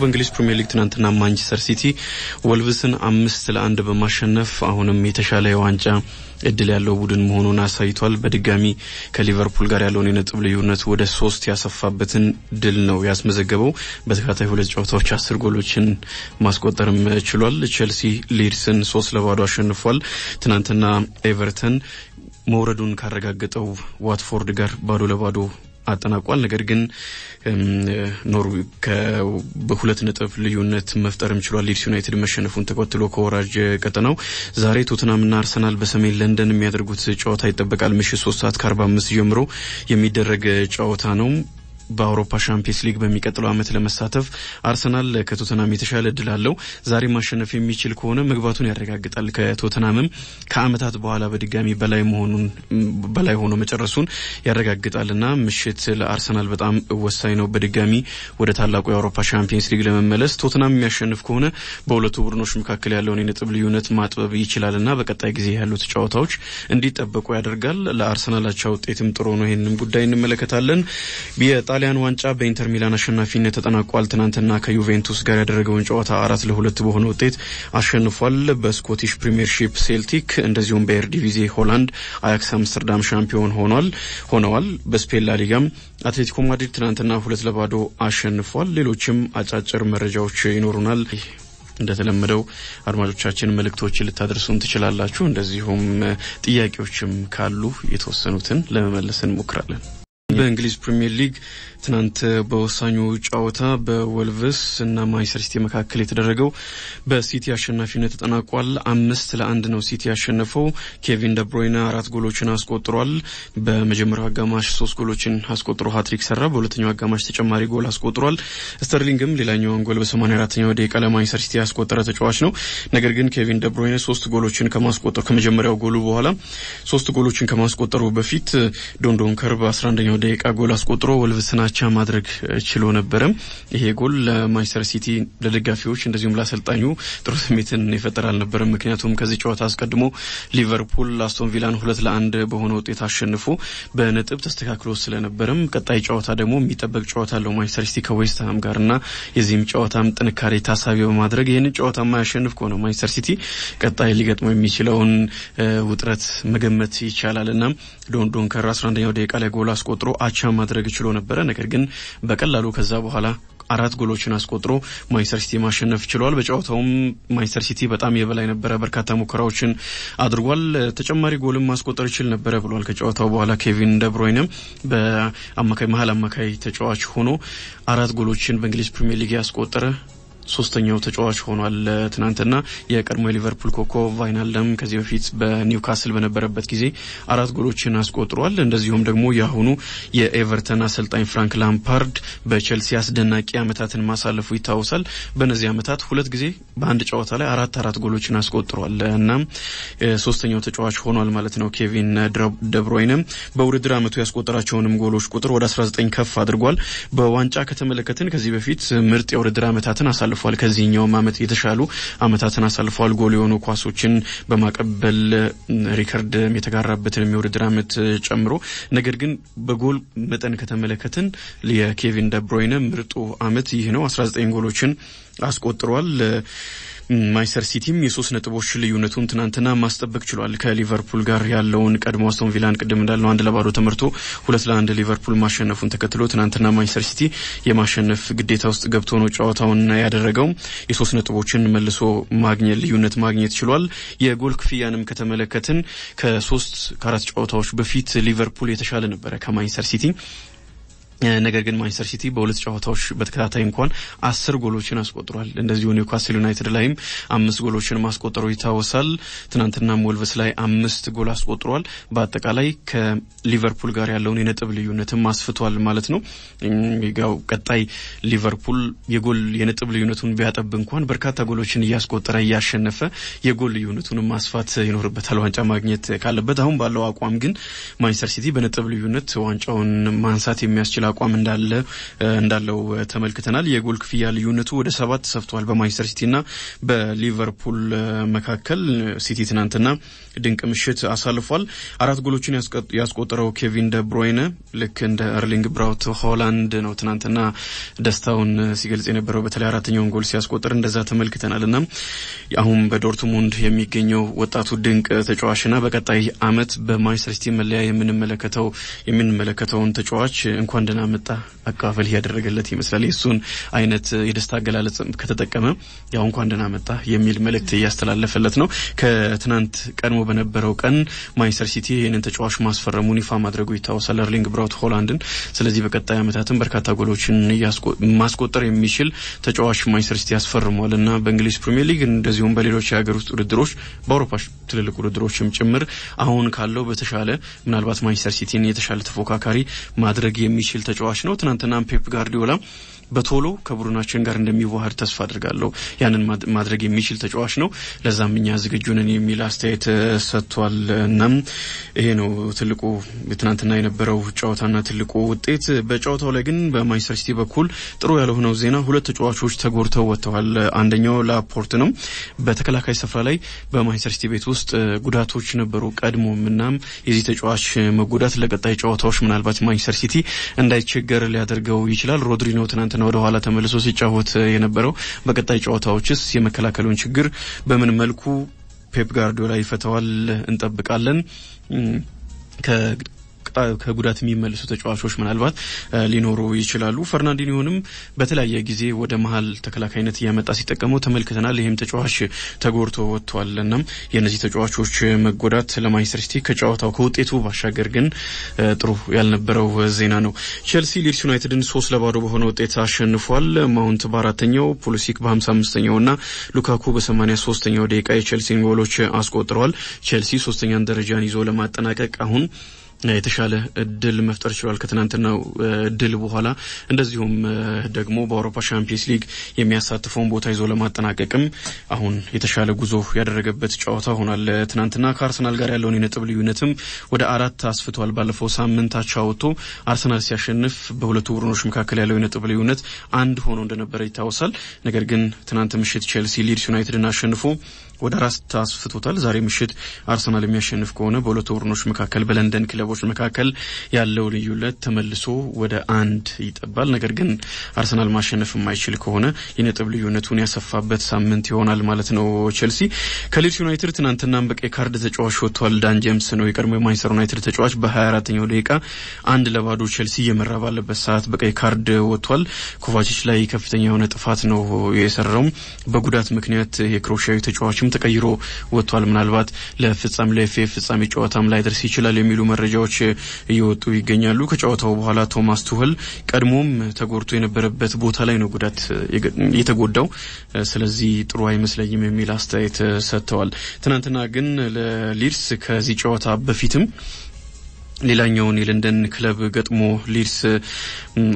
በእንግሊዝ ፕሪምየር ሊግ ትናንትና ማንቸስተር ሲቲ ወልቭስን አምስት ለአንድ በማሸነፍ አሁንም የተሻለ የዋንጫ እድል ያለው ቡድን መሆኑን አሳይቷል። በድጋሚ ከሊቨርፑል ጋር ያለውን የነጥብ ልዩነት ወደ ሶስት ያሰፋበትን ድል ነው ያስመዘገበው። በተከታታይ ሁለት ጨዋታዎች አስር ጎሎችን ማስቆጠርም ችሏል። ቼልሲ ሊድስን ሶስት ለባዶ አሸንፏል። ትናንትና ኤቨርተን መውረዱን ካረጋገጠው ዋትፎርድ ጋር ባዶ ለባዶ አጠናቋል። ነገር ግን ኖሩ በሁለት ነጥብ ልዩነት መፍጠርም ችሏል። ሊድስ ዩናይትድ መሸነፉን ተከትሎ ከወራጅ ቀጠናው ዛሬ ቶትናምና አርሰናል በሰሜን ለንደን የሚያደርጉት ጨዋታ ይጠበቃል። ምሽት ሶስት ሰዓት ከአርባ አምስት ጀምሮ የሚደረግ ጨዋታ ነው። በአውሮፓ ሻምፒየንስ ሊግ በሚቀጥለው ዓመት ለመሳተፍ አርሰናል ከቶተናም የተሻለ እድል አለው። ዛሬ ማሸነፍ የሚችል ከሆነ መግባቱን ያረጋግጣል። ከቶተናምም ከአመታት በኋላ በድጋሚ በላይ መሆኑን በላይ ሆኖ መጨረሱን ያረጋግጣል እና ምሽት ለአርሰናል በጣም ወሳኝ ነው። በድጋሚ ወደ ታላቁ የአውሮፓ ሻምፒየንስ ሊግ ለመመለስ ቶተናም የሚያሸንፍ ከሆነ በሁለቱ ቡድኖች መካከል ያለውን የነጥብ ልዩነት ማጥበብ ይችላል እና በቀጣይ ጊዜ ያሉት ጨዋታዎች እንዲጠበቁ ያደርጋል። ለአርሰናል አቻ ውጤትም ጥሩ ነው። ይህንም ጉዳይ እንመለከታለን። የጣሊያን ዋንጫ በኢንተር ሚላን አሸናፊነት ተጠናቋል። ትናንትና ከዩቬንቱስ ጋር ያደረገውን ጨዋታ አራት ለሁለት በሆነ ውጤት አሸንፏል። በስኮቲሽ ፕሪሚየርሺፕ ሴልቲክ፣ እንደዚሁም በኤርዲቪዜ ሆላንድ አያክስ አምስተርዳም ሻምፒዮን ሆኗል ሆነዋል። በስፔን ላሊጋም አትሌቲኮ ማድሪድ ትናንትና ሁለት ለባዶ አሸንፏል። ሌሎችም አጫጭር መረጃዎች ይኖሩናል። እንደተለመደው አድማጮቻችን መልእክቶችን ልታደርሱን ትችላላችሁ። እንደዚሁም ጥያቄዎችም ካሉ የተወሰኑትን ለመመለስ እንሞክራለን። በእንግሊዝ ፕሪምየር ሊግ ትናንት በወሳኙ ጨዋታ በወልቭስ እና ማንቸስተር ሲቲ መካከል የተደረገው በሲቲ አሸናፊነት ተጠናቋል። አምስት ለአንድ ነው ሲቲ ያሸነፈው። ኬቪን ደብሮይና አራት ጎሎችን አስቆጥሯል። በመጀመሪያው አጋማሽ ሶስት ጎሎችን አስቆጥሮ ሀትሪክ ሰራ። በሁለተኛው አጋማሽ ተጨማሪ ጎል አስቆጥሯል። ስተርሊንግም ሌላኛውን ጎል በ84ኛው ደቂቃ ለማንቸስተር ሲቲ ያስቆጠረ ተጫዋች ነው። ነገር ግን ኬቪን ደብሮይነ ሶስት ጎሎችን ከማስቆጠሩ ከመጀመሪያው ጎሉ በኋላ ሶስት ጎሎችን ከማስቆጠሩ በፊት ዶንዶንከር በ11ኛው ደቂቃ ጎል አስቆጥሮ ወልቭስን አቻ ማድረግ ችሎ ነበረም። ይሄ ጎል ለማንቸስተር ሲቲ ለደጋፊዎች፣ እንደዚሁም ለአሰልጣኙ ጥሩ ስሜትን ይፈጥራል አልነበረም። ምክንያቱም ከዚህ ጨዋታ አስቀድሞ ሊቨርፑል አስቶን ቪላን ሁለት ለአንድ በሆነ ውጤት አሸንፎ በነጥብ ተስተካክሎ ስለነበረም ቀጣይ ጨዋታ ደግሞ የሚጠበቅ ጨዋታ አለው ማንቸስተር ሲቲ ከዌስትሃም ጋር እና የዚህም ጨዋታም ጥንካሬ ታሳቢ በማድረግ ይህንን ጨዋታ የማያሸንፍ ከሆነ ማንቸስተር ሲቲ ቀጣይ ሊገጥመው የሚችለውን ውጥረት መገመት ይቻላል እና ዶን ዶንከር 11ኛው ደቂቃ ላይ ጎል አስቆጥሮ አቻ ማድረግ ችሎ ነበረ። ነገር ግን በቀላሉ ከዛ በኋላ አራት ጎሎችን አስቆጥሮ ማንቸስተር ሲቲ ማሸነፍ ችሏል። በጨዋታውም ማንቸስተር ሲቲ በጣም የበላይ ነበረ። በርካታ ሙከራዎችን አድርጓል። ተጨማሪ ጎልም ማስቆጠር ይችል ነበረ ብሏል። ከጨዋታው በኋላ ኬቪን ደብሮይንም በአማካይ መሀል አማካይ ተጫዋች ሆኖ አራት ጎሎችን በእንግሊዝ ፕሪምየር ሊግ ያስቆጠረ ሶስተኛው ተጫዋች ሆኗል። ትናንትና የቀድሞ የሊቨርፑል ኮኮ ቫይናልደም ከዚህ በፊት በኒውካስል በነበረበት ጊዜ አራት ጎሎችን አስቆጥሯል። እንደዚሁም ደግሞ የአሁኑ የኤቨርተን አሰልጣኝ ፍራንክ ላምፓርድ በቼልሲ አስደናቂ ዓመታትን ማሳለፉ ይታወሳል። በእነዚህ አመታት ሁለት ጊዜ በአንድ ጨዋታ ላይ አራት አራት ጎሎችን አስቆጥሯል እና ሶስተኛው ተጫዋች ሆኗል ማለት ነው። ኬቪን ደብሮይንም በውድድር ዓመቱ ያስቆጠራቸውንም ጎሎች ቁጥር ወደ 19 ከፍ አድርጓል። በዋንጫ ከተመለከትን ከዚህ በፊት ምርጥ የውድድር አመታትን አሳልፏል። አሳልፏል። ከዚህኛውም አመት የተሻሉ አመታትን አሳልፏል። ጎል የሆኑ ኳሶችን በማቀበል ሪከርድ የተጋራበትን የውድድር አመት ጨምሮ፣ ነገር ግን በጎል መጠን ከተመለከትን የኬቪን ደብሮይነ ምርጡ አመት ይህ ነው። ዘጠኝ ጎሎችን አስቆጥሯል። ማንቸስተር ሲቲም የሶስት ነጥቦች ልዩነቱን ትናንትና ማስጠበቅ ችሏል። ከሊቨርፑል ጋር ያለውን ቀድሞ አስቶን ቪላን ቅድም እንዳልነው አንድ ለባዶ ተመርቶ ሁለት ለአንድ ሊቨርፑል ማሸነፉን ተከትሎ ትናንትና ማንቸስተር ሲቲ የማሸነፍ ግዴታ ውስጥ ገብቶ ነው ጨዋታውን ያደረገው። የሶስት ነጥቦችን መልሶ ማግኘት ልዩነት ማግኘት ችሏል። የጎል ክፍያንም ከተመለከትን ከሶስት ከአራት ጨዋታዎች በፊት ሊቨርፑል የተሻለ ነበረ ከማንቸስተር ሲቲ ነገር ግን ማንቸስተር ሲቲ በሁለት ጨዋታዎች በተከታታይ እንኳን አስር ጎሎችን አስቆጥሯል። እንደዚሁ ኒውካስል ዩናይትድ ላይም አምስት ጎሎችን ማስቆጠሩ ይታወሳል። ትናንትና ወልቭስ ላይ አምስት ጎል አስቆጥሯል። በአጠቃላይ ከሊቨርፑል ጋር ያለውን የነጥብ ልዩነትም አስፍቷል ማለት ነው። ያው ቀጣይ ሊቨርፑል የጎል የነጥብ ልዩነቱን ቢያጠብ እንኳን በርካታ ጎሎችን እያስቆጠረ እያሸነፈ የጎል ልዩነቱን ማስፋት ይኖርበታል ዋንጫ ማግኘት ካለበት። አሁን ባለው አቋም ግን ማንቸስተር ሲቲ በነጥብ ልዩነት ዋንጫውን ማንሳት የሚያስችል አቋም እንዳለ እንዳለው ተመልክተናል። የጎል ክፍያ ልዩነቱ ወደ ሰባት ሰፍቷል በማንቸስተር ሲቲና በሊቨርፑል መካከል ሲቲ ትናንትና ድንቅ ምሽት አሳልፏል። አራት ጎሎችን ያስቆጠረው ኬቪን ደብሮይነ ልክ እንደ እርሊንግ ብራውት ሆላንድ ነው ትናንትና ደስታውን ሲገልጽ የነበረው በተለይ አራተኛውን ጎል ሲያስቆጥር እንደዛ ተመልክተናል። እና አሁን በዶርትሙንድ የሚገኘው ወጣቱ ድንቅ ተጫዋችና በቀጣይ አመት በማንቸስተር ሲቲ መለያ የምንመለከተው የምንመለከተውን ተጫዋች እንኳን ደህና መጣ አቀባበል እያደረገለት ይመስላል። የእሱን አይነት የደስታ አገላለጽ ከተጠቀመ ያው እንኳን ደህና መጣ የሚል መልእክት እያስተላለፈለት ነው ከትናንት ቀድሞ በነበረው ቀን ማንቸስተር ሲቲ ይህንን ተጫዋች ማስፈረሙን ይፋ ማድረጉ ይታወሳል። ኤርሊንግ ብራውት ሆላንድን። ስለዚህ በቀጣይ ዓመታትም በርካታ ጎሎችን ማስቆጠር የሚችል ተጫዋች ማንቸስተር ሲቲ ያስፈርሟል እና በእንግሊዝ ፕሪሚየር ሊግ እንደዚሁም በሌሎች የሀገር ውስጥ ውድድሮች፣ በአውሮፓ ትልልቅ ውድድሮችም ጭምር አሁን ካለው በተሻለ ምናልባት ማንቸስተር ሲቲን የተሻለ ተፎካካሪ ማድረግ የሚችል ተጫዋች ነው። ትናንትና ፔፕ ጋርዲዮላ በቶሎ ከቡድናችን ጋር እንደሚዋሃድ ተስፋ አድርጋለሁ። ያንን ማድረግ የሚችል ተጫዋች ነው። ለዛም እኛ ዝግጁ ነን የሚል አስተያየት ሰጥቷል። እናም ይሄ ነው ትልቁ ትናንትና የነበረው ጨዋታና ትልቁ ውጤት። በጨዋታው ላይ ግን በማንቸስተር ሲቲ በኩል ጥሩ ያልሆነው ዜና ሁለት ተጫዋቾች ተጎድተው ወጥተዋል። አንደኛው ላፖርት ነው። በተከላካይ ስፍራ ላይ በማንቸስተር ሲቲ ቤት ውስጥ ጉዳቶች ነበሩ ቀድሞም። እናም የዚህ ተጫዋች መጎዳት ለቀጣይ ጨዋታዎች ምናልባት ማንቸስተር ሲቲ እንዳይቸገር ሊያደርገው ይችላል። ሮድሪ ነው ትናንት ነው ኋላ ተመልሶ ሲጫወት የነበረው። በቀጣይ ጨዋታዎችስ የመከላከሉን ችግር በምን መልኩ ፔፕ ጋርዲዮላ ይፈተዋል እንጠብቃለን። ከጉዳት የሚመልሱ ተጫዋቾች ምናልባት ሊኖሩ ይችላሉ። ፈርናንዲኒሆንም በተለያየ ጊዜ ወደ መሀል ተከላካይነት እያመጣ ሲጠቀመው ተመልክተናል። ይህም ተጫዋች ተጎድቶ ወጥቷል። እናም የእነዚህ ተጫዋቾች መጎዳት ለማንቸስተር ሲቲ ከጨዋታው ከውጤቱ ባሻገር ግን ጥሩ ያልነበረው ዜና ነው። ቼልሲ ሊድስ ዩናይትድን ሶስት ለባዶ በሆነ ውጤት አሸንፏል። ማውንት በአራተኛው ፖሊሲክ በሀምሳ አምስተኛው ና ሉካኩ በሰማኒያ ሶስተኛው ደቂቃ የቼልሲን ጎሎች አስቆጥረዋል። ቼልሲ ሶስተኛን ደረጃን ይዞ ለማጠናቀቅ አሁን የተሻለ እድል መፍጠር ችሏል። ከትናንትናው ድል በኋላ እንደዚሁም ደግሞ በአውሮፓ ሻምፒየንስ ሊግ የሚያሳትፈውን ቦታ ይዞ ለማጠናቀቅም አሁን የተሻለ ጉዞ ያደረገበት ጨዋታ ሆኗል። ትናንትና ከአርሰናል ጋር ያለውን የነጥብ ልዩነትም ወደ አራት አስፍቷል። ባለፈው ሳምንት አቻ ወጥቶ አርሰናል ሲያሸንፍ በሁለቱ ቡድኖች መካከል ያለው የነጥብ ልዩነት አንድ ሆኖ እንደነበረ ይታወሳል። ነገር ግን ትናንት ምሽት ቼልሲ ሊድስ ዩናይትድን አሸንፎ ወደ አራት አስፍቶታል። ዛሬ ምሽት አርሰናል የሚያሸንፍ ከሆነ በሁለቱ ቡድኖች መካከል በለንደን ክለቦች መካከል ያለው ልዩነት ተመልሶ ወደ አንድ ይጠባል። ነገር ግን አርሰናል ማሸነፍ የማይችል ከሆነ የነጥብ ልዩነቱን ያሰፋበት ሳምንት ይሆናል ማለት ነው። ቼልሲ ከሊድስ ዩናይትድ ትናንትናም በቀይ ካርድ ተጫዋች ወጥቷል። ዳን ጄምስ ነው የቀድሞ የማንቸስተር ዩናይትድ ተጫዋች በ24ኛው ደቂቃ አንድ ለባዶ ቼልሲ እየመራ ባለበት ሰዓት በቀይ ካርድ ወጥቷል። ኮቫቺች ላይ ከፍተኛ የሆነ ጥፋት ነው የሰራውም በጉዳት ምክንያት የክሮሽያዊ ተጫዋችም መልኩም ተቀይሮ ወጥቷል። ምናልባት ለፍጻሜ ለፌ ፍጻሜ ጨዋታም ላይደርስ ይችላል የሚሉ መረጃዎች እየወጡ ይገኛሉ። ከጨዋታው በኋላ ቶማስ ቱህል ቀድሞም ተጎድቶ የነበረበት ቦታ ላይ ነው ጉዳት የተጎዳው፣ ስለዚህ ጥሩ አይመስለኝም የሚል አስተያየት ሰጥተዋል። ትናንትና ግን ለሊድስ ከዚህ ጨዋታ በፊትም ሌላኛውን የለንደን ክለብ ገጥሞ ሊድስ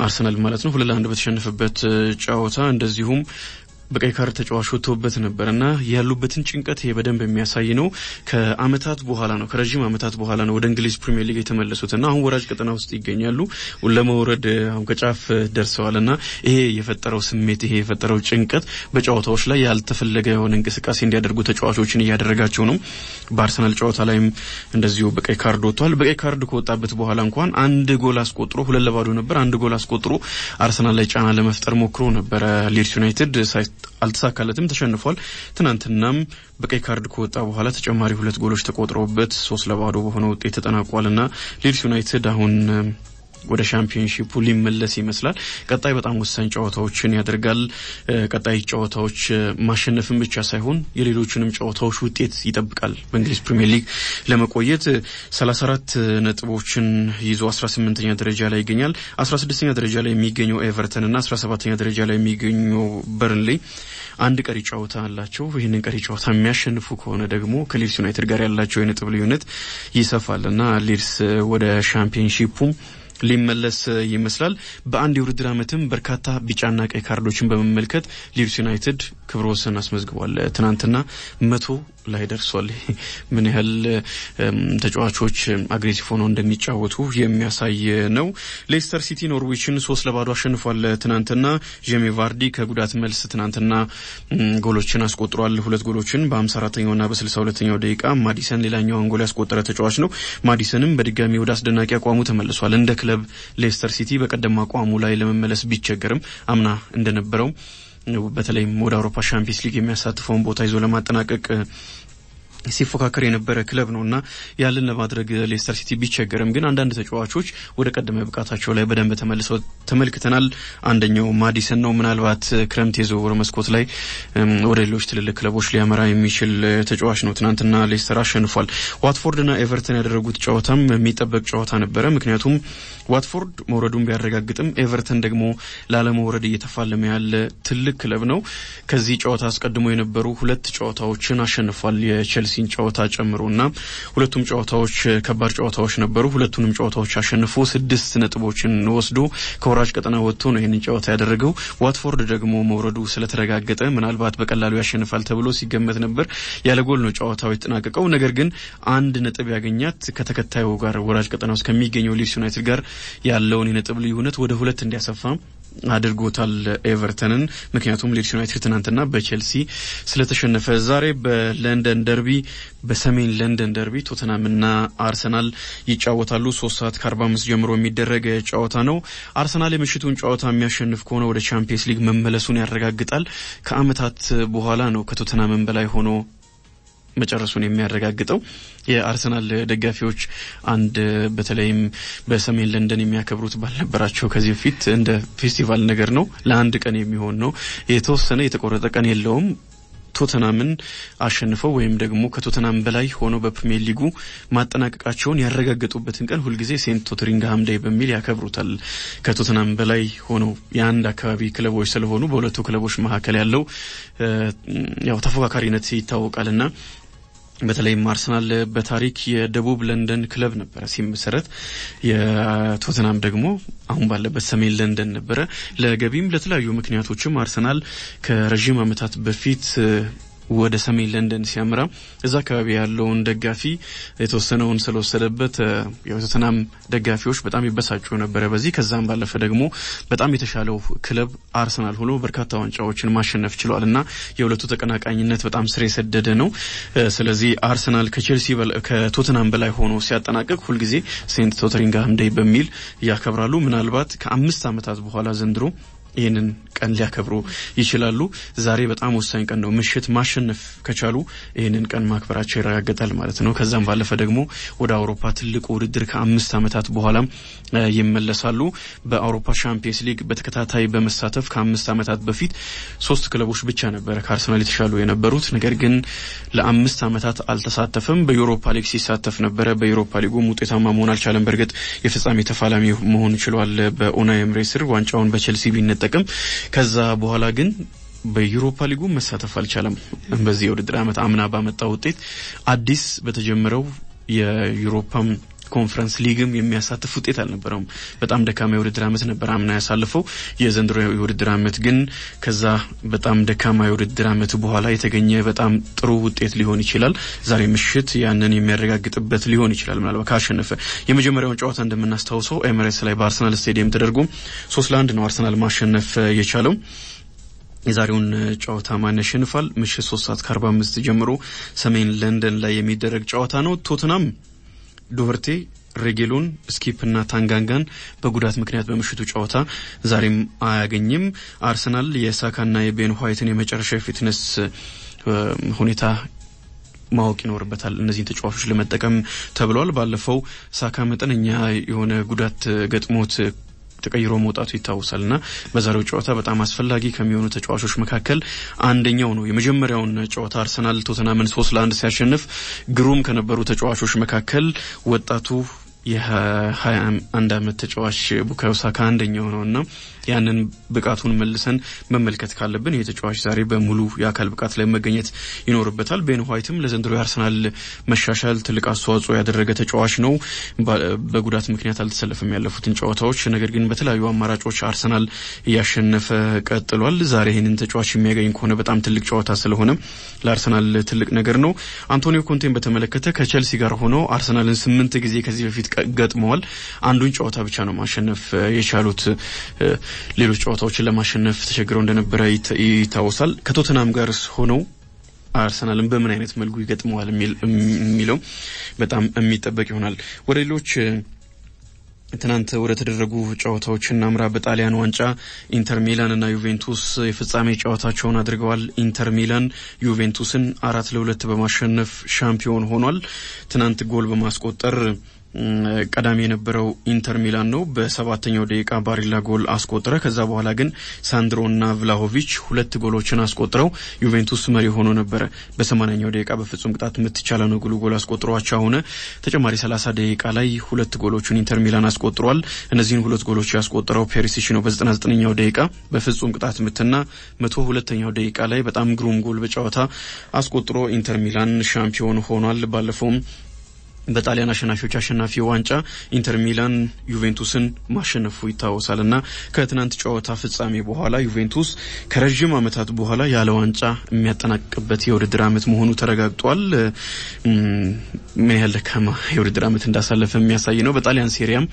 አርሰናል ማለት ነው ሁለት ለአንድ በተሸነፈበት ጨዋታ እንደዚሁም በቀይ ካርድ ተጫዋች ወጥቶበት ነበር እና ያሉበትን ጭንቀት ይሄ በደንብ የሚያሳይ ነው። ከአመታት በኋላ ነው ከረዥም አመታት በኋላ ነው ወደ እንግሊዝ ፕሪሚየር ሊግ የተመለሱት እና አሁን ወራጅ ቀጠና ውስጥ ይገኛሉ። ለመውረድ አሁን ከጫፍ ደርሰዋል እና ይሄ የፈጠረው ስሜት ይሄ የፈጠረው ጭንቀት በጨዋታዎች ላይ ያልተፈለገ የሆነ እንቅስቃሴ እንዲያደርጉ ተጫዋቾችን እያደረጋቸው ነው። በአርሰናል ጨዋታ ላይም እንደዚሁ በቀይ ካርድ ወጥቷል። በቀይ ካርድ ከወጣበት በኋላ እንኳን አንድ ጎል አስቆጥሮ ሁለት ለባዶ ነበር። አንድ ጎል አስቆጥሮ አርሰናል ላይ ጫና ለመፍጠር ሞክሮ ነበረ ሊድስ ዩናይትድ አልተሳካለትም፣ ተሸንፏል። ትናንትናም በቀይ ካርድ ከወጣ በኋላ ተጨማሪ ሁለት ጎሎች ተቆጥረውበት ሶስት ለባዶ በሆነ ውጤት ተጠናቋልና ሊድስ ዩናይትድ አሁን ወደ ሻምፒዮንሺፑ ሊመለስ ይመስላል። ቀጣይ በጣም ወሳኝ ጨዋታዎችን ያደርጋል። ቀጣይ ጨዋታዎች ማሸነፍን ብቻ ሳይሆን የሌሎችንም ጨዋታዎች ውጤት ይጠብቃል። በእንግሊዝ ፕሪምየር ሊግ ለመቆየት 34 ነጥቦችን ይዞ 18ኛ ደረጃ ላይ ይገኛል። 16ኛ ደረጃ ላይ የሚገኘው ኤቨርተን እና 17ኛ ደረጃ ላይ የሚገኘው በርንሌ አንድ ቀሪ ጨዋታ አላቸው። ይህንን ቀሪ ጨዋታ የሚያሸንፉ ከሆነ ደግሞ ከሊድስ ዩናይትድ ጋር ያላቸው የነጥብ ልዩነት ይሰፋል እና ሊድስ ወደ ሻምፒዮንሺፑም ሊመለስ ይመስላል። በአንድ የውድድር ዓመትም በርካታ ቢጫና ቀይ ካርዶችን በመመልከት ሊድስ ዩናይትድ ክብረ ወሰን አስመዝግቧል። ትናንትና መቶ ላይ ደርሷል። ምን ያህል ተጫዋቾች አግሬሲቭ ሆነው እንደሚጫወቱ የሚያሳይ ነው። ሌስተር ሲቲ ኖርዊችን ሶስት ለባዶ አሸንፏል። ትናንትና ጄሜ ቫርዲ ከጉዳት መልስ ትናንትና ጎሎችን አስቆጥሯል። ሁለት ጎሎችን በ አራተኛው ና በ62ኛው ደቂቃ ማዲሰን ሌላኛውን ጎል ያስቆጠረ ተጫዋች ነው። ማዲሰንም በድጋሚ ወደ አስደናቂ አቋሙ ተመልሷል። እንደ ክለብ ሌስተር ሲቲ በቀደም አቋሙ ላይ ለመመለስ ቢቸገርም አምና እንደነበረው በተለይም ወደ አውሮፓ ሻምፒየንስ ሊግ የሚያሳትፈውን ቦታ ይዞ ለማጠናቀቅ ሲፎካከር የነበረ ክለብ ነው እና ያንን ለማድረግ ሌስተር ሲቲ ቢቸገርም ግን አንዳንድ ተጫዋቾች ወደ ቀደመ ብቃታቸው ላይ በደንብ ተመልሰው ተመልክተናል። አንደኛው ማዲሰን ነው። ምናልባት ክረምት የዝውውር መስኮት ላይ ወደ ሌሎች ትልልቅ ክለቦች ሊያመራ የሚችል ተጫዋች ነው። ትናንትና ሌስተር አሸንፏል። ዋትፎርድና ኤቨርተን ያደረጉት ጨዋታም የሚጠበቅ ጨዋታ ነበረ። ምክንያቱም ዋትፎርድ መውረዱን ቢያረጋግጥም ኤቨርተን ደግሞ ላለመውረድ እየተፋለመ ያለ ትልቅ ክለብ ነው። ከዚህ ጨዋታ አስቀድሞ የነበሩ ሁለት ጨዋታዎችን አሸንፏል የቼልሲ የሲን ጨዋታ ጨምሮና ሁለቱም ጨዋታዎች ከባድ ጨዋታዎች ነበሩ። ሁለቱንም ጨዋታዎች አሸንፎ ስድስት ነጥቦችን ወስዶ ከወራጅ ቀጠና ወጥቶ ነው ይህንን ጨዋታ ያደረገው። ዋትፎርድ ደግሞ መውረዱ ስለተረጋገጠ ምናልባት በቀላሉ ያሸንፋል ተብሎ ሲገመት ነበር። ያለ ጎል ነው ጨዋታው የተጠናቀቀው። ነገር ግን አንድ ነጥብ ያገኛት ከተከታዩ ጋር ወራጅ ቀጠና ውስጥ ከሚገኘው ሊድስ ዩናይትድ ጋር ያለውን የነጥብ ልዩነት ወደ ሁለት እንዲያሰፋ አድርጎታል ኤቨርተንን። ምክንያቱም ሊድስ ዩናይትድ ትናንትና በቼልሲ ስለተሸነፈ ዛሬ በለንደን ደርቢ በሰሜን ለንደን ደርቢ ቶተናምና አርሰናል ይጫወታሉ። ሶስት ሰዓት ከአርባ አምስት ጀምሮ የሚደረግ ጨዋታ ነው። አርሰናል የምሽቱን ጨዋታ የሚያሸንፍ ከሆነ ወደ ቻምፒየንስ ሊግ መመለሱን ያረጋግጣል። ከአመታት በኋላ ነው ከቶተናምን በላይ ሆኖ መጨረሱን የሚያረጋግጠው የአርሰናል ደጋፊዎች አንድ በተለይም በሰሜን ለንደን የሚያከብሩት ባልነበራቸው ከዚህ በፊት እንደ ፌስቲቫል ነገር ነው። ለአንድ ቀን የሚሆን ነው። የተወሰነ የተቆረጠ ቀን የለውም። ቶተናምን አሸንፈው ወይም ደግሞ ከቶተናም በላይ ሆነው በፕሪሚየር ሊጉ ማጠናቀቃቸውን ያረጋገጡበትን ቀን ሁልጊዜ ሴንት ቶተሪንግሃም ዴይ በሚል ያከብሩታል። ከቶተናም በላይ ሆነው የአንድ አካባቢ ክለቦች ስለሆኑ በሁለቱ ክለቦች መካከል ያለው ያው ተፎካካሪነት እና። በተለይም አርሰናል በታሪክ የደቡብ ለንደን ክለብ ነበረ ሲመሰረት፣ የቶተናም ደግሞ አሁን ባለበት ሰሜን ለንደን ነበረ። ለገቢም ለተለያዩ ምክንያቶችም አርሰናል ከረዥም አመታት በፊት ወደ ሰሜን ለንደን ሲያምራ እዛ አካባቢ ያለውን ደጋፊ የተወሰነውን ስለወሰደበት የቶተናም ደጋፊዎች በጣም ይበሳጩ ነበረ። በዚህ ከዛም ባለፈ ደግሞ በጣም የተሻለው ክለብ አርሰናል ሆኖ በርካታ ዋንጫዎችን ማሸነፍ ችሏል እና የሁለቱ ተቀናቃኝነት በጣም ስር የሰደደ ነው። ስለዚህ አርሰናል ከቼልሲ ከቶተናም በላይ ሆኖ ሲያጠናቀቅ ሁልጊዜ ሴንት ቶተሪንጋ ደይ በሚል ያከብራሉ። ምናልባት ከአምስት ዓመታት በኋላ ዘንድሮ ይህንን ቀን ሊያከብሩ ይችላሉ። ዛሬ በጣም ወሳኝ ቀን ነው። ምሽት ማሸነፍ ከቻሉ ይህንን ቀን ማክበራቸው ይረጋገጣል ማለት ነው። ከዛም ባለፈ ደግሞ ወደ አውሮፓ ትልቁ ውድድር ከአምስት ዓመታት በኋላም ይመለሳሉ። በአውሮፓ ሻምፒየንስ ሊግ በተከታታይ በመሳተፍ ከአምስት ዓመታት በፊት ሶስት ክለቦች ብቻ ነበረ ከአርሰናል የተሻሉ የነበሩት። ነገር ግን ለአምስት ዓመታት አልተሳተፈም። በዩሮፓ ሊግ ሲሳተፍ ነበረ። በዩሮፓ ሊጉም ውጤታማ መሆን አልቻለም። በእርግጥ የፍጻሜ ተፋላሚ መሆን ችሏል። በኡናይ ኤምሬ ስር ዋንጫውን በቸልሲ ቢነ ለመጠቀም ከዛ በኋላ ግን በዩሮፓ ሊጉ መሳተፍ አልቻለም። በዚህ የውድድር አመት አምና ባመጣ ውጤት አዲስ በተጀመረው የዩሮፓም ኮንፈረንስ ሊግም የሚያሳትፍ ውጤት አልነበረውም። በጣም ደካማ የውድድር ዓመት ነበር አምና ያሳልፈው። የዘንድሮ የውድድር ዓመት ግን ከዛ በጣም ደካማ የውድድር ዓመት በኋላ የተገኘ በጣም ጥሩ ውጤት ሊሆን ይችላል። ዛሬ ምሽት ያንን የሚያረጋግጥበት ሊሆን ይችላል። ምናልባት ካሸነፈ የመጀመሪያውን ጨዋታ እንደምናስታውሰው ኤምሬትስ ላይ በአርሰናል ስቴዲየም ተደርጎ ሶስት ለአንድ ነው አርሰናል ማሸነፍ የቻለው። የዛሬውን ጨዋታ ማን ያሸንፋል? ምሽት ሶስት ሰዓት ከአርባ አምስት ጀምሮ ሰሜን ለንደን ላይ የሚደረግ ጨዋታ ነው። ቶትናም ዱቨርቴ ሬጌሎን ስኪፕ እና ታንጋንጋን በጉዳት ምክንያት በምሽቱ ጨዋታ ዛሬም አያገኝም። አርሰናል የሳካና የቤን ኋይትን የመጨረሻ የፊትነስ ሁኔታ ማወቅ ይኖርበታል። እነዚህን ተጫዋቾች ለመጠቀም ተብሏል። ባለፈው ሳካ መጠነኛ የሆነ ጉዳት ገጥሞት ተቀይሮ መውጣቱ ይታወሳል ና በዛሬው ጨዋታ በጣም አስፈላጊ ከሚሆኑ ተጫዋቾች መካከል አንደኛው ነው። የመጀመሪያውን ጨዋታ አርሰናል ቶተናምን ሶስት ለአንድ ሲያሸንፍ ግሩም ከነበሩ ተጫዋቾች መካከል ወጣቱ የሀያ አንድ አመት ተጫዋች ቡካዮ አንደኛው ነው ና ያንን ብቃቱን መልሰን መመልከት ካለብን ይህ ተጫዋች ዛሬ በሙሉ የአካል ብቃት ላይ መገኘት ይኖርበታል። ቤን ዋይትም ለዘንድሮ የአርሰናል መሻሻል ትልቅ አስተዋጽኦ ያደረገ ተጫዋች ነው። በጉዳት ምክንያት አልተሰለፈም ያለፉትን ጨዋታዎች። ነገር ግን በተለያዩ አማራጮች አርሰናል እያሸነፈ ቀጥሏል። ዛሬ ይህንን ተጫዋች የሚያገኝ ከሆነ በጣም ትልቅ ጨዋታ ስለሆነ ለአርሰናል ትልቅ ነገር ነው። አንቶኒዮ ኮንቴን በተመለከተ ከቸልሲ ጋር ሆኖ አርሰናልን ስምንት ጊዜ ከዚህ በፊት ገጥመዋል። አንዱን ጨዋታ ብቻ ነው ማሸነፍ የቻሉት። ሌሎች ጨዋታዎችን ለማሸነፍ ተቸግረው እንደነበረ ይታወሳል። ከቶተናም ጋር ሆነው አርሰናልን በምን አይነት መልኩ ይገጥመዋል የሚለው በጣም የሚጠበቅ ይሆናል። ወደ ሌሎች ትናንት ወደ ተደረጉ ጨዋታዎች እናምራ። በጣሊያን ዋንጫ ኢንተር ሚላን እና ዩቬንቱስ የፍጻሜ ጨዋታቸውን አድርገዋል። ኢንተር ሚላን ዩቬንቱስን አራት ለሁለት በማሸነፍ ሻምፒዮን ሆኗል። ትናንት ጎል በማስቆጠር ቀዳሚ የነበረው ኢንተር ሚላን ነው። በሰባተኛው ደቂቃ ባሪላ ጎል አስቆጠረ። ከዛ በኋላ ግን ሳንድሮና ቭላሆቪች ሁለት ጎሎችን አስቆጥረው ዩቬንቱስ መሪ ሆኖ ነበረ። በሰማንያኛው ደቂቃ በፍጹም ቅጣት የምትቻለ ነው ጉሉ ጎል አስቆጥሯቸው ሆነ። ተጨማሪ ሰላሳ ደቂቃ ላይ ሁለት ጎሎቹን ኢንተር ሚላን አስቆጥሯል። እነዚህን ሁለት ጎሎች ያስቆጠረው ፔሪሲች ነው በ99ኛው ደቂቃ በፍጹም ቅጣት ምትና መቶ ሁለተኛው ደቂቃ ላይ በጣም ግሩም ጎል በጨዋታ አስቆጥሮ ኢንተር ሚላን ሻምፒዮን ሆኗል። ባለፈውም በጣሊያን አሸናፊዎች አሸናፊ ዋንጫ ኢንተር ሚላን ዩቬንቱስን ማሸነፉ ይታወሳል እና ከትናንት ጨዋታ ፍጻሜ በኋላ ዩቬንቱስ ከረዥም ዓመታት በኋላ ያለ ዋንጫ የሚያጠናቅቅበት የውድድር ዓመት መሆኑ ተረጋግጧል። ምን ያህል ደካማ የውድድር ዓመት እንዳሳለፈ የሚያሳይ ነው። በጣሊያን ሴሪያም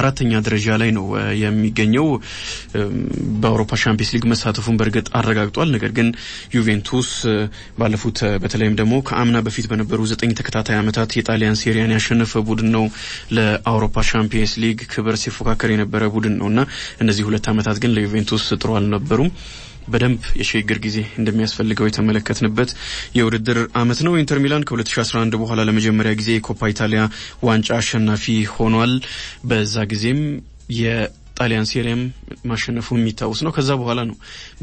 አራተኛ ደረጃ ላይ ነው የሚገኘው። በአውሮፓ ሻምፒየንስ ሊግ መሳተፉን በእርግጥ አረጋግጧል። ነገር ግን ዩቬንቱስ ባለፉት በተለይም ደግሞ ከአምና በፊት በነበሩ ዘጠኝ ተከታታይ ዓመታት የጣሊያን ሴሪያን ያሸነፈ ቡድን ነው። ለአውሮፓ ሻምፒየንስ ሊግ ክብር ሲፎካከር የነበረ ቡድን ነው እና እነዚህ ሁለት ዓመታት ግን ለዩቬንቱስ ጥሩ አልነበሩም። በደንብ የሽግግር ጊዜ እንደሚያስፈልገው የተመለከትንበት የውድድር አመት ነው። ኢንተር ሚላን ከ2011 በኋላ ለመጀመሪያ ጊዜ የኮፓ ኢታሊያ ዋንጫ አሸናፊ ሆኗል። በዛ ጊዜም ጣሊያን ሴሪያም ማሸነፉ የሚታወስ ነው። ከዛ በኋላ ነው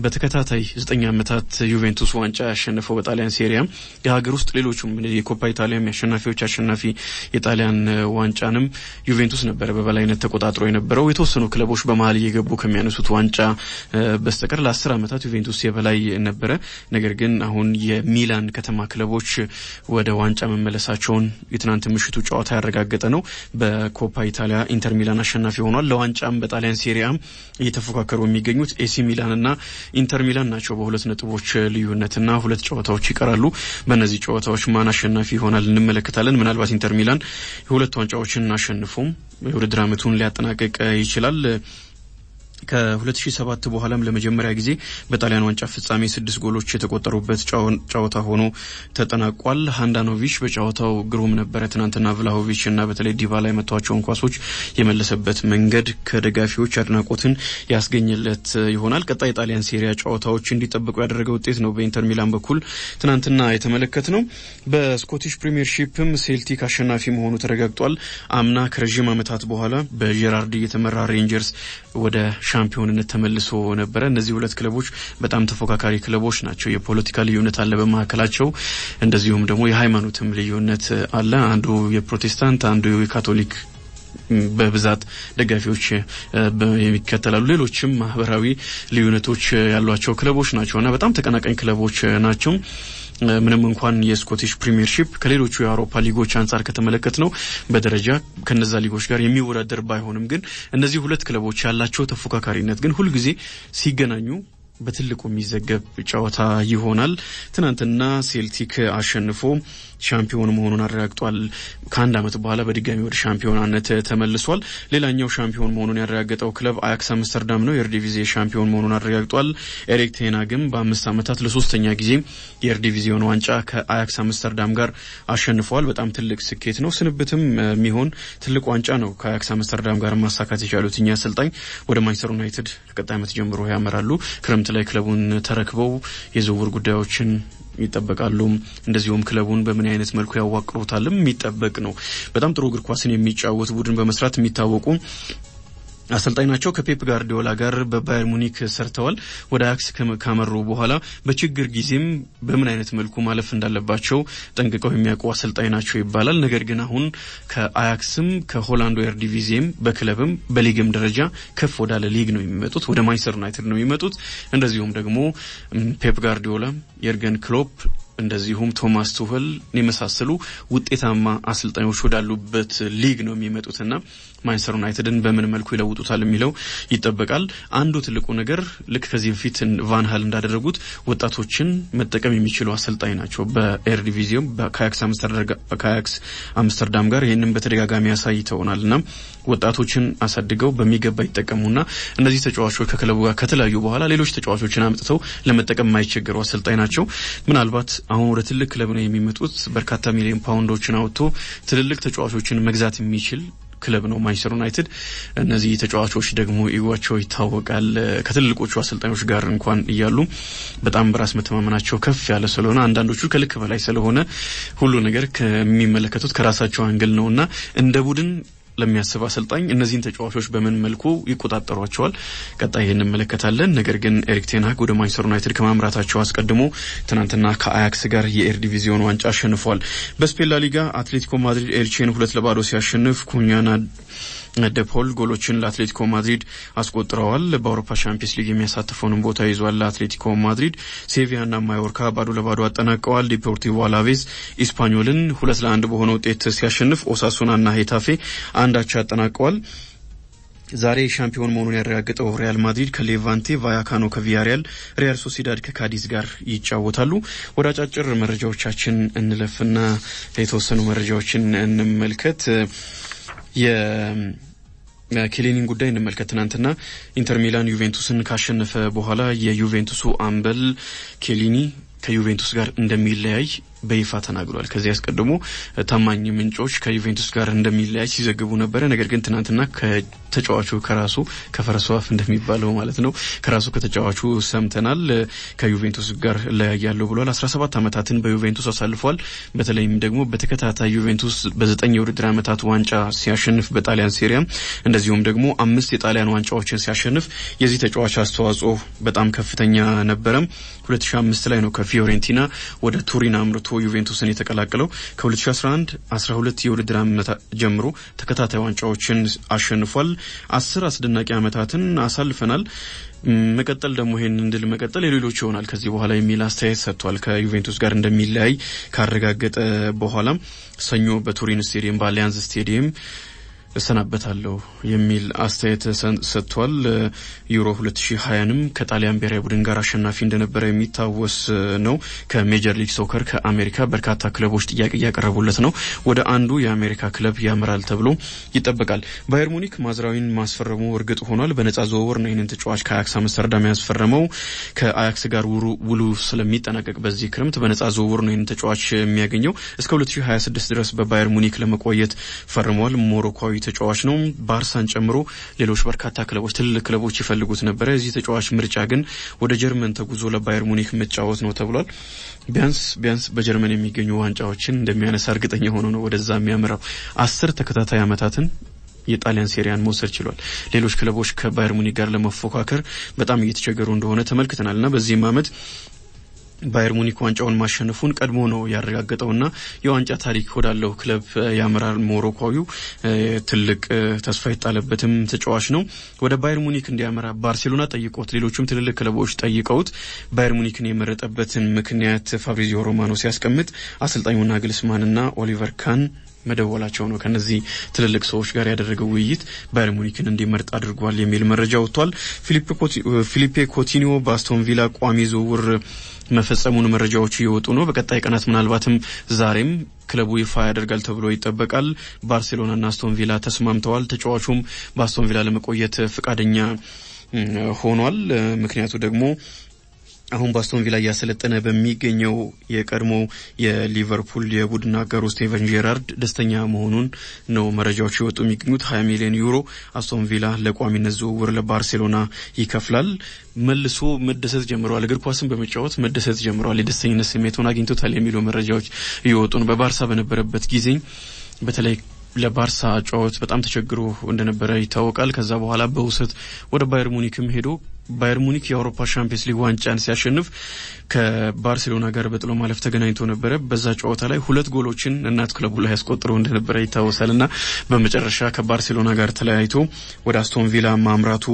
በተከታታይ ዘጠኝ ዓመታት ዩቬንቱስ ዋንጫ ያሸነፈው በጣሊያን ሴሪያ የሀገር ውስጥ ሌሎቹም የኮፓ ኢታሊያም የአሸናፊዎች አሸናፊ የጣሊያን ዋንጫንም ዩቬንቱስ ነበረ በበላይነት ተቆጣጥሮ የነበረው። የተወሰኑ ክለቦች በመሀል እየገቡ ከሚያነሱት ዋንጫ በስተቀር ለአስር ዓመታት ዩቬንቱስ የበላይ ነበረ። ነገር ግን አሁን የሚላን ከተማ ክለቦች ወደ ዋንጫ መመለሳቸውን የትናንት ምሽቱ ጨዋታ ያረጋገጠ ነው። በኮፓ ኢታሊያ ኢንተር ሚላን አሸናፊ ሆኗል። ለዋንጫም በጣ በጣሊያን ሴሪያ እየተፎካከሩ የሚገኙት ኤሲ ሚላንና ኢንተር ሚላን ናቸው። በሁለት ነጥቦች ልዩነትና ሁለት ጨዋታዎች ይቀራሉ። በእነዚህ ጨዋታዎች ማን አሸናፊ ይሆናል እንመለከታለን። ምናልባት ኢንተር ሚላን የሁለት ዋንጫዎችን አሸንፎም የውድድር አመቱን ሊያጠናቀቅ ይችላል። ከ2007 በኋላም ለመጀመሪያ ጊዜ በጣሊያን ዋንጫ ፍጻሜ ስድስት ጎሎች የተቆጠሩበት ጨዋታ ሆኖ ተጠናቋል። ሃንዳኖቪች በጨዋታው ግሩም ነበረ። ትናንትና ቭላሆቪች እና በተለይ ላይ የመቷቸውን ኳሶች የመለሰበት መንገድ ከደጋፊዎች አድናቆትን ያስገኝለት ይሆናል። ቀጣይ የጣሊያን ሴሪያ ጨዋታዎች እንዲጠበቁ ያደረገ ውጤት ነው በኢንተር ሚላን በኩል ትናንትና የተመለከት ነው። በስኮቲሽ ፕሪሚየርሺፕም ሴልቲክ አሸናፊ መሆኑ ተረጋግጧል። አምና ከረዥም ዓመታት በኋላ በጀራርድ የተመራ ሬንጀርስ ወደ ሻምፒዮንነት ተመልሶ ነበረ። እነዚህ ሁለት ክለቦች በጣም ተፎካካሪ ክለቦች ናቸው። የፖለቲካ ልዩነት አለ በመካከላቸው፣ እንደዚሁም ደግሞ የሃይማኖትም ልዩነት አለ። አንዱ የፕሮቴስታንት አንዱ የካቶሊክ በብዛት ደጋፊዎች የሚከተላሉ። ሌሎችም ማህበራዊ ልዩነቶች ያሏቸው ክለቦች ናቸው እና በጣም ተቀናቃኝ ክለቦች ናቸው። ምንም እንኳን የስኮቲሽ ፕሪሚየርሺፕ ከሌሎቹ የአውሮፓ ሊጎች አንጻር ከተመለከት ነው በደረጃ ከነዛ ሊጎች ጋር የሚወዳደር ባይሆንም ግን እነዚህ ሁለት ክለቦች ያላቸው ተፎካካሪነት ግን ሁልጊዜ ሲገናኙ በትልቁ የሚዘገብ ጨዋታ ይሆናል። ትናንትና ሴልቲክ አሸንፎ ሻምፒዮን መሆኑን አረጋግጧል። ከአንድ ዓመት በኋላ በድጋሚ ወደ ሻምፒዮናነት ተመልሷል። ሌላኛው ሻምፒዮን መሆኑን ያረጋገጠው ክለብ አያክስ አምስተርዳም ነው። ኤርዲቪዜ ሻምፒዮን መሆኑን አረጋግጧል። ኤሪክ ቴና ግን በአምስት ዓመታት ለሶስተኛ ጊዜ የኤርዲቪዚዮን ዋንጫ ከአያክስ አምስተርዳም ጋር አሸንፈዋል። በጣም ትልቅ ስኬት ነው። ስንብትም የሚሆን ትልቅ ዋንጫ ነው ከአያክስ አምስተርዳም ጋር ማሳካት የቻሉት እኛ አሰልጣኝ ወደ ማንቸስተር ዩናይትድ ከቀጣይ ዓመት ጀምሮ ያመራሉ። ክረምት ላይ ክለቡን ተረክበው የዝውውር ጉዳዮችን ይጠበቃሉ። እንደዚሁም ክለቡን በምን አይነት መልኩ ያዋቅሩታልም የሚጠበቅ ነው። በጣም ጥሩ እግር ኳስን የሚጫወት ቡድን በመስራት የሚታወቁ አሰልጣኝ ናቸው። ከፔፕ ጋርዲዮላ ጋር በባየር ሙኒክ ሰርተዋል። ወደ አያክስ ካመሩ በኋላ በችግር ጊዜም በምን አይነት መልኩ ማለፍ እንዳለባቸው ጠንቅቀው የሚያውቁ አሰልጣኝ ናቸው ይባላል። ነገር ግን አሁን ከአያክስም ከሆላንድ ዌር ዲቪዚየም በክለብም በሊግም ደረጃ ከፍ ወዳለ ሊግ ነው የሚመጡት። ወደ ማንቸስተር ዩናይትድ ነው የሚመጡት። እንደዚሁም ደግሞ ፔፕ ጋርዲዮላ፣ የርገን ክሎፕ እንደዚሁም ቶማስ ቱህል የመሳሰሉ ውጤታማ አሰልጣኞች ወዳሉበት ሊግ ነው የሚመጡትና ማንቸስተር ዩናይትድን በምን መልኩ ይለውጡታል የሚለው ይጠበቃል። አንዱ ትልቁ ነገር ልክ ከዚህ በፊት ቫን እንዳደረጉት ወጣቶችን መጠቀም የሚችሉ አሰልጣኝ ናቸው። በኤር ዲቪዚዮም ከአያክስ አምስተርዳም ጋር ይህንን በተደጋጋሚ አሳይተውናል እና ወጣቶችን አሳድገው በሚገባ ይጠቀሙና እነዚህ ተጫዋቾች ከክለቡ ጋር ከተለያዩ በኋላ ሌሎች ተጫዋቾችን አምጥተው ለመጠቀም የማይቸገሩ አሰልጣኝ ናቸው። ምናልባት አሁን ወደ ትልቅ ክለብ ነው የሚመጡት። በርካታ ሚሊዮን ፓውንዶችን አውጥቶ ትልልቅ ተጫዋቾችን መግዛት የሚችል ክለብ ነው ማንቸስተር ዩናይትድ። እነዚህ ተጫዋቾች ደግሞ ኢጓቸው ይታወቃል። ከትልልቆቹ አሰልጣኞች ጋር እንኳን እያሉ በጣም በራስ መተማመናቸው ከፍ ያለ ስለሆነ አንዳንዶቹ ከልክ በላይ ስለሆነ ሁሉ ነገር ከሚመለከቱት ከራሳቸው አንግል ነውና እንደ ቡድን ለሚያስብ አሰልጣኝ እነዚህን ተጫዋቾች በምን መልኩ ይቆጣጠሯቸዋል? ቀጣይ ይህን እንመለከታለን። ነገር ግን ኤሪክ ቴንሃግ ወደ ማንቸስተር ዩናይትድ ከማምራታቸው አስቀድሞ ትናንትና ከአያክስ ጋር የኤር ዲቪዚዮን ዋንጫ አሸንፏል። በስፔን ላሊጋ አትሌቲኮ ማድሪድ ኤልቼን ሁለት ለባዶ ሲያሸንፍ ኩኛና ደፖል ጎሎችን ለአትሌቲኮ ማድሪድ አስቆጥረዋል። በአውሮፓ ሻምፒየንስ ሊግ የሚያሳትፈውንም ቦታ ይዟል። ለአትሌቲኮ ማድሪድ ሴቪያና ማዮርካ ባዶ ለባዶ አጠናቀዋል። ዲፖርቲቮ አላቬዝ ኢስፓኞልን ሁለት ለአንድ በሆነ ውጤት ሲያሸንፍ፣ ኦሳሱናና ሄታፌ አንዳቻ አጠናቀዋል። ዛሬ ሻምፒዮን መሆኑን ያረጋገጠው ሪያል ማድሪድ ከሌቫንቴ፣ ቫያካኖ ከቪያሪያል፣ ሪያል ሶሲዳድ ከካዲስ ጋር ይጫወታሉ። ወደ አጫጭር መረጃዎቻችን እንለፍና የተወሰኑ መረጃዎችን እንመልከት። ኬሌኒን ጉዳይ እንመልከት። ትናንትና ኢንተር ሚላን ዩቬንቱስን ካሸነፈ በኋላ የዩቬንቱሱ አምበል ኬሊኒ ከዩቬንቱስ ጋር እንደሚለያይ በይፋ ተናግሯል። ከዚህ አስቀድሞ ታማኝ ምንጮች ከዩቬንቱስ ጋር እንደሚለያይ ሲዘግቡ ነበረ። ነገር ግን ትናንትና ከተጫዋቹ ከራሱ ከፈረሱ አፍ እንደሚባለው ማለት ነው ከራሱ ከተጫዋቹ ሰምተናል። ከዩቬንቱስ ጋር እለያያለሁ ብሏል። 17 ዓመታትን በዩቬንቱስ አሳልፏል። በተለይም ደግሞ በተከታታይ ዩቬንቱስ በዘጠኝ የውድድር ዓመታት ዋንጫ ሲያሸንፍ በጣሊያን ሴሪያ እንደዚሁም ደግሞ አምስት የጣሊያን ዋንጫዎችን ሲያሸንፍ የዚህ ተጫዋች አስተዋጽኦ በጣም ከፍተኛ ነበረም። 2005 ላይ ነው ከፊዮሬንቲና ወደ ቱሪን አምርቶ ወጥቶ ዩቬንቱስን የተቀላቀለው ከ2011 12 የውድድር ዓመት ጀምሮ ተከታታይ ዋንጫዎችን አሸንፏል። አስር አስደናቂ ዓመታትን አሳልፈናል። መቀጠል ደግሞ ይሄን እንድል መቀጠል የሌሎች ይሆናል ከዚህ በኋላ የሚል አስተያየት ሰጥቷል። ከዩቬንቱስ ጋር እንደሚለያይ ካረጋገጠ በኋላም ሰኞ በቱሪን ስቴዲየም በአሊያንዝ ስቴዲየም እሰናበታለሁ የሚል አስተያየት ሰጥቷል። ዩሮ 2020ንም ከጣሊያን ብሔራዊ ቡድን ጋር አሸናፊ እንደነበረ የሚታወስ ነው። ከሜጀር ሊግ ሶከር ከአሜሪካ በርካታ ክለቦች ጥያቄ እያቀረቡለት ነው። ወደ አንዱ የአሜሪካ ክለብ ያምራል ተብሎ ይጠበቃል። ባየር ሙኒክ ማዝራዊን ማስፈረሙ እርግጥ ሆኗል። በነጻ ዝውውር ነው ይህንን ተጫዋች ከአያክስ አምስተርዳም ያስፈረመው። ከአያክስ ጋር ውሉ ስለሚጠናቀቅ በዚህ ክረምት በነጻ ዝውውር ነው ይህንን ተጫዋች የሚያገኘው። እስከ 2026 ድረስ በባየር ሙኒክ ለመቆየት ፈርመዋል ሞሮኳዊ ተጫዋች ነው። ባርሳን ጨምሮ ሌሎች በርካታ ክለቦች፣ ትልልቅ ክለቦች ይፈልጉት ነበረ። የዚህ ተጫዋች ምርጫ ግን ወደ ጀርመን ተጉዞ ለባየር ሙኒክ መጫወት ነው ተብሏል። ቢያንስ ቢያንስ በጀርመን የሚገኙ ዋንጫዎችን እንደሚያነሳ እርግጠኛ ሆኖ ነው ወደዛ የሚያምራው። አስር ተከታታይ ዓመታትን የጣሊያን ሴሪያን መውሰድ ችሏል። ሌሎች ክለቦች ከባየር ሙኒክ ጋር ለመፎካከር በጣም እየተቸገሩ እንደሆነ ተመልክተናል እና በዚህም አመት። ባየር ሙኒክ ዋንጫውን ማሸነፉን ቀድሞ ነው ያረጋገጠውና የዋንጫ ታሪክ ወዳለው ክለብ ያመራል። ሞሮኮዊው ትልቅ ተስፋ የጣለበትም ተጫዋች ነው። ወደ ባየር ሙኒክ እንዲያመራ ባርሴሎና ጠይቆት፣ ሌሎችም ትልልቅ ክለቦች ጠይቀውት ባየር ሙኒክን የመረጠበትን ምክንያት ፋብሪዚዮ ሮማኖ ሲያስቀምጥ አሰልጣኙና ግልስማንና ኦሊቨር ካን መደወላቸው ነው ከነዚህ ትልልቅ ሰዎች ጋር ያደረገው ውይይት ባየር ሙኒክን እንዲመርጥ አድርጓል የሚል መረጃ ወጥቷል። ፊሊፔ ኮቲኒዮ በአስቶን ቪላ ቋሚ ዝውውር መፈጸሙን መረጃዎቹ እየወጡ ነው። በቀጣይ ቀናት ምናልባትም ዛሬም ክለቡ ይፋ ያደርጋል ተብሎ ይጠበቃል። ባርሴሎናና አስቶን ቪላ ተስማምተዋል። ተጫዋቹም በአስቶን ቪላ ለመቆየት ፈቃደኛ ሆኗል። ምክንያቱ ደግሞ አሁን ባስቶን ቪላ እያሰለጠነ በሚገኘው የቀድሞ የሊቨርፑል የቡድን አጋሩ ስቴቨን ጄራርድ ደስተኛ መሆኑን ነው መረጃዎች የወጡ የሚገኙት። ሀያ ሚሊዮን ዩሮ አስቶን ቪላ ለቋሚነት ዝውውር ለባርሴሎና ይከፍላል። መልሶ መደሰት ጀምረዋል፣ እግር ኳስን በመጫወት መደሰት ጀምረዋል፣ የደስተኝነት ስሜቱን አግኝቶታል የሚለው መረጃዎች እየወጡ ነው። በባርሳ በነበረበት ጊዜ በተለይ ለባርሳ ጨዋታ በጣም ተቸግሮ እንደነበረ ይታወቃል። ከዛ በኋላ በውሰት ወደ ባየር ሙኒክም ሄዶ ባየር ሙኒክ የአውሮፓ ሻምፒየንስ ሊግ ዋንጫን ሲያሸንፍ ከባርሴሎና ጋር በጥሎ ማለፍ ተገናኝቶ ነበረ። በዛ ጨዋታ ላይ ሁለት ጎሎችን እናት ክለቡ ላይ ያስቆጥረው እንደነበረ ይታወሳል ና በመጨረሻ ከባርሴሎና ጋር ተለያይቶ ወደ አስቶን ቪላ ማምራቱ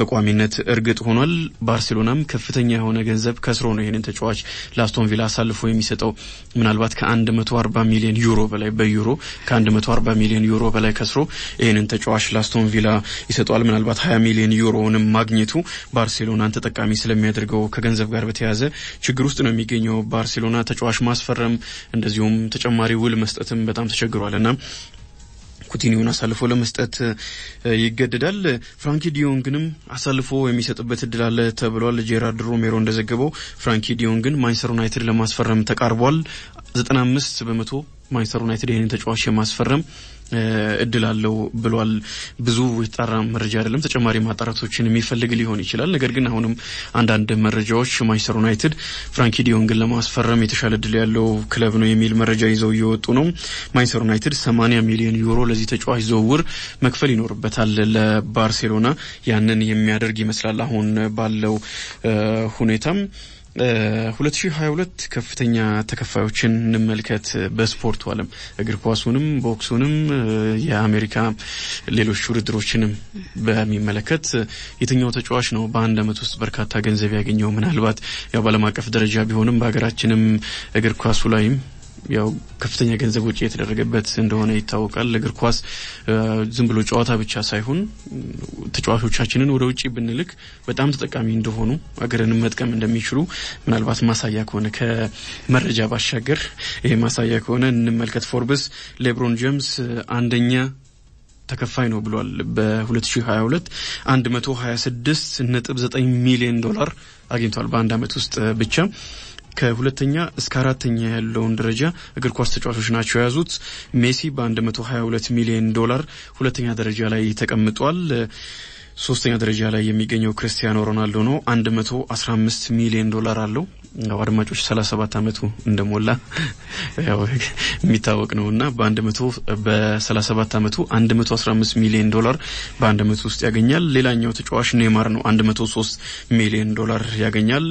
በቋሚነት እርግጥ ሆኗል። ባርሴሎናም ከፍተኛ የሆነ ገንዘብ ከስሮ ነው ይህንን ተጫዋች ለአስቶን ቪላ አሳልፎ የሚሰጠው። ምናልባት ከ140 ሚሊዮን ዩሮ በላይ በዩሮ ከ140 ሚሊዮን ዩሮ በላይ ከስሮ ይህንን ተጫዋች ለአስቶን ቪላ ይሰጠዋል። ምናልባት 20 ሚሊዮን ዩሮውንም ማግ ማግኘቱ ባርሴሎናን ተጠቃሚ ስለሚያደርገው ከገንዘብ ጋር በተያያዘ ችግር ውስጥ ነው የሚገኘው። ባርሴሎና ተጫዋች ማስፈረም እንደዚሁም ተጨማሪ ውል መስጠትም በጣም ተቸግሯል እና ኩቲኒዮን አሳልፎ ለመስጠት ይገደዳል። ፍራንኪ ዲዮንግንም አሳልፎ የሚሰጥበት እድል አለ ተብሏል። ጄራርድ ሮሜሮ እንደዘገበው ፍራንኪ ዲዮንግን ማንቸስተር ዩናይትድ ለማስፈረም ተቃርቧል። አምስት በመቶ ማንቸስተር ዩናይትድ ይህንን ተጫዋች የማስፈረም እድል አለው ብሏል። ብዙ የተጣራ መረጃ አይደለም፣ ተጨማሪ ማጣራቶችን የሚፈልግ ሊሆን ይችላል። ነገር ግን አሁንም አንዳንድ መረጃዎች ማንቸስተር ዩናይትድ ፍራንኪ ዲዮንግን ለማስፈረም የተሻለ እድል ያለው ክለብ ነው የሚል መረጃ ይዘው እየወጡ ነው። ማንቸስተር ዩናይትድ 80 ሚሊዮን ዩሮ ለዚህ ተጫዋች ዝውውር መክፈል ይኖርበታል ለባርሴሎና። ያንን የሚያደርግ ይመስላል አሁን ባለው ሁኔታም 2022 ከፍተኛ ተከፋዮችን እንመልከት። በስፖርቱ ዓለም እግር ኳሱንም ቦክሱንም የአሜሪካ ሌሎች ውድድሮችንም በሚመለከት የትኛው ተጫዋች ነው በአንድ ዓመት ውስጥ በርካታ ገንዘብ ያገኘው? ምናልባት ያው በዓለም አቀፍ ደረጃ ቢሆንም በሀገራችንም እግር ኳሱ ላይም ያው ከፍተኛ ገንዘብ ውጪ የተደረገበት እንደሆነ ይታወቃል። ለእግር ኳስ ዝም ብሎ ጨዋታ ብቻ ሳይሆን ተጫዋቾቻችንን ወደ ውጪ ብንልክ በጣም ተጠቃሚ እንደሆኑ አገርንም መጥቀም እንደሚችሉ ምናልባት ማሳያ ከሆነ ከመረጃ ባሻገር ይሄ ማሳያ ከሆነ እንመልከት። ፎርብስ ሌብሮን ጀምስ አንደኛ ተከፋይ ነው ብሏል። በ2022 126.9 ሚሊዮን ዶላር አግኝቷል በአንድ አመት ውስጥ ብቻ ከሁለተኛ እስከ አራተኛ ያለውን ደረጃ እግር ኳስ ተጫዋቾች ናቸው የያዙት። ሜሲ በ122 ሚሊዮን ዶላር ሁለተኛ ደረጃ ላይ ተቀምጧል። ሶስተኛ ደረጃ ላይ የሚገኘው ክርስቲያኖ ሮናልዶ ነው። አንድ መቶ አስራ አምስት ሚሊዮን ዶላር አለው። ያው አድማጮች ሰላሳ ሰባት አመቱ እንደሞላ ያው የሚታወቅ ነው እና በአንድ መቶ በሰላሳ ሰባት አመቱ አንድ መቶ አስራ አምስት ሚሊዮን ዶላር በአንድ አመት ውስጥ ያገኛል። ሌላኛው ተጫዋች ኔይማር ነው። አንድ መቶ ሶስት ሚሊዮን ዶላር ያገኛል።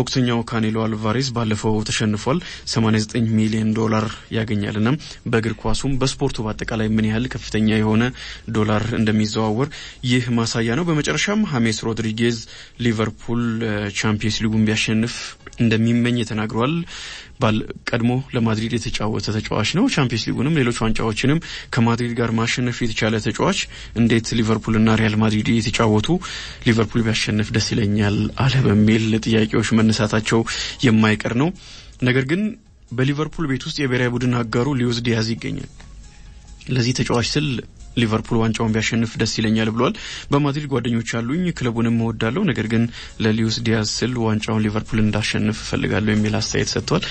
ቦክሰኛው ካኔሎ አልቫሬዝ ባለፈው ተሸንፏል። ሰማኒያ ዘጠኝ ሚሊዮን ዶላር ያገኛል እና በእግር ኳሱም በስፖርቱ በአጠቃላይ ምን ያህል ከፍተኛ የሆነ ዶላር እንደሚዘዋወር ይህ ማሳ ማሳያ ነው። በመጨረሻም ሀሜስ ሮድሪጌዝ ሊቨርፑል ቻምፒየንስ ሊጉን ቢያሸንፍ እንደሚመኝ ተናግሯል። ቀድሞ ለማድሪድ የተጫወተ ተጫዋች ነው። ቻምፒየንስ ሊጉንም ሌሎች ዋንጫዎችንም ከማድሪድ ጋር ማሸነፍ የተቻለ ተጫዋች እንዴት ሊቨርፑልና ሪያል ማድሪድ የተጫወቱ ሊቨርፑል ቢያሸንፍ ደስ ይለኛል አለ በሚል ጥያቄዎች መነሳታቸው የማይቀር ነው። ነገር ግን በሊቨርፑል ቤት ውስጥ የብሔራዊ ቡድን አጋሩ ሊዮዝ ዲያዝ ይገኛል። ለዚህ ተጫዋች ስል ሊቨርፑል ዋንጫውን ቢያሸንፍ ደስ ይለኛል ብሏል። በማድሪድ ጓደኞች አሉኝ፣ ክለቡንም እወዳለሁ፣ ነገር ግን ለሊዩስ ዲያዝ ስል ዋንጫውን ሊቨርፑል እንዳሸንፍ እፈልጋለሁ የሚል አስተያየት ሰጥቷል።